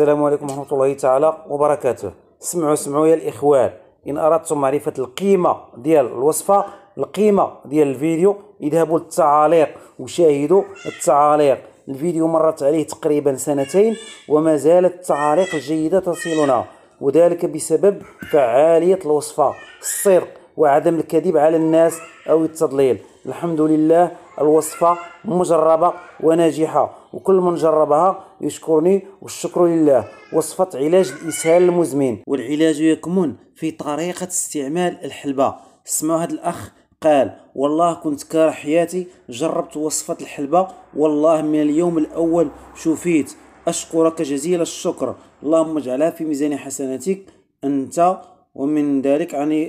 السلام عليكم ورحمة الله تعالى وبركاته سمعوا سمعوا يا الإخوان إن أردتم معرفة القيمة ديال الوصفة القيمة ديال الفيديو اذهبوا للتعاليق وشاهدوا التعاليق الفيديو مرت عليه تقريبا سنتين وما زالت التعاليق الجيدة تصلنا وذلك بسبب فعالية الوصفة الصدق وعدم الكذب على الناس أو التضليل الحمد لله الوصفة مجربة وناجحة وكل من جربها يشكرني والشكر لله وصفة علاج الإسهال المزمن والعلاج يكمن في طريقة استعمال الحلبة اسمعوا هذا الأخ قال والله كنت كاره حياتي جربت وصفة الحلبة والله من اليوم الأول شفيت أشكرك جزيل الشكر اللهم اجعلها في ميزان حسناتك أنت ومن ذلك عني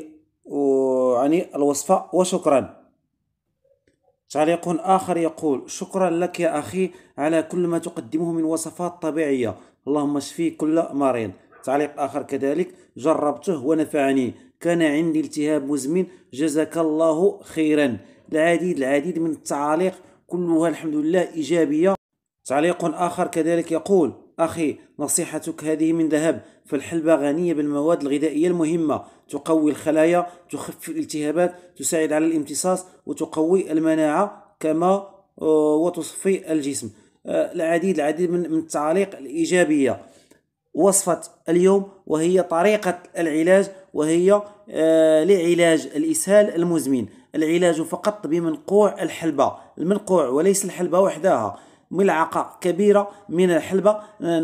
عني الوصفة وشكرا تعليق آخر يقول شكرا لك يا أخي على كل ما تقدمه من وصفات طبيعية اللهم اشفي كل مريض تعليق آخر كذلك جربته ونفعني كان عندي التهاب مزمن جزاك الله خيرا العديد العديد من التعاليق كلها الحمد لله إيجابية تعليق آخر كذلك يقول أخي نصيحتك هذه من ذهب فالحلبة غنية بالمواد الغذائية المهمة تقوي الخلايا تخفف الالتهابات تساعد على الامتصاص وتقوي المناعة كما آه، وتصفي الجسم آه، العديد العديد من التعليق الإيجابية وصفة اليوم وهي طريقة العلاج وهي آه، لعلاج الإسهال المزمن العلاج فقط بمنقوع الحلبة المنقوع وليس الحلبة وحدها ملعقة كبيرة من الحلبة آه،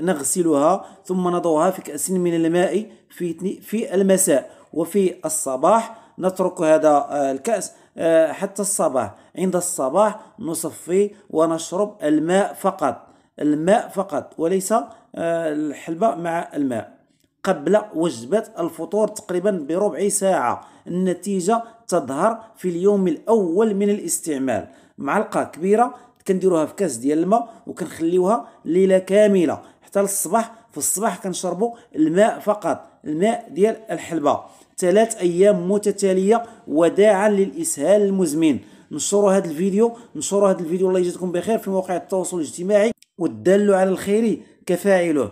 نغسلها ثم نضعها في كأس من الماء في في المساء وفي الصباح نترك هذا آه، الكأس آه، حتى الصباح عند الصباح نصفي ونشرب الماء فقط الماء فقط وليس الحلبة مع الماء قبل وجبة الفطور تقريبا بربع ساعة النتيجة تظهر في اليوم الأول من الاستعمال معلقة كبيرة كنديروها في كاس ديال الماء وكنخليوها ليله كامله حتى للصباح في الصباح كنشربوا الماء فقط الماء ديال الحلبه ثلاث ايام متتاليه وداعا للاسهال المزمن نشروا هذا الفيديو نشروا هذا الفيديو الله يجزيكم بخير في مواقع التواصل الاجتماعي والدل على الخير كفاعله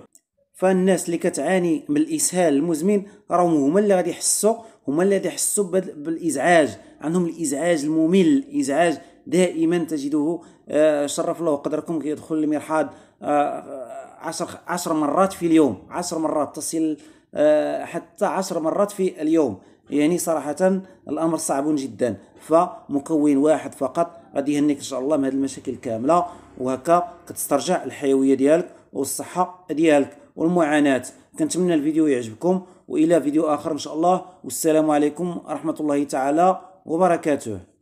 فالناس اللي كتعاني من الاسهال المزمن راهم هما اللي غادي يحسوا هما اللي يحسوا بالازعاج عندهم الازعاج الممل ازعاج دائما تجده آه، شرف الله قدركم كيدخل المرحاض 10 آه، 10 مرات في اليوم 10 مرات تصل آه، حتى 10 مرات في اليوم يعني صراحة الأمر صعب جدا فمكون واحد فقط غادي يهنيك إن شاء الله من هذه المشاكل كاملة وهكا كتسترجع الحيوية ديالك والصحة ديالك والمعاناة كنتمنى الفيديو يعجبكم وإلى فيديو آخر إن شاء الله والسلام عليكم ورحمة الله تعالى وبركاته